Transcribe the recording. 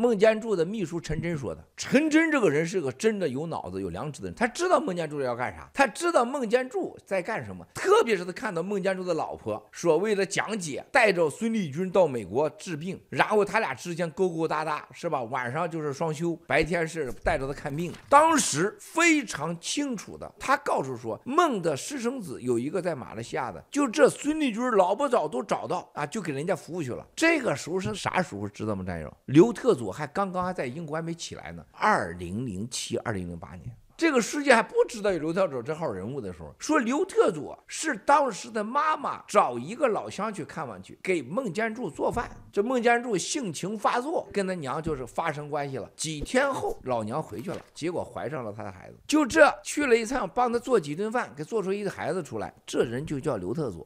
孟建柱的秘书陈真说的。陈真这个人是个真的有脑子、有良知的人，他知道孟建柱要干啥，他知道孟建柱在干什么。特别是他看到孟建柱的老婆所谓的讲解，带着孙立军到美国治病，然后他俩之间勾勾搭搭，是吧？晚上就是双休，白天是带着他看病。当时非常清楚的，他告诉说，孟的私生子有一个在马来西亚的，就这孙立军老不早都找到啊，就给人家服务去了。这个时候是啥时候？知道吗，战友？刘特佐。我还刚刚还在英国还没起来呢。二零零七、二零零八年，这个世界还不知道有刘特佐这号人物的时候，说刘特佐是当时的妈妈找一个老乡去看望去，给孟建柱做饭。这孟建柱性情发作，跟他娘就是发生关系了。几天后，老娘回去了，结果怀上了他的孩子。就这去了一趟，帮他做几顿饭，给做出一个孩子出来。这人就叫刘特佐。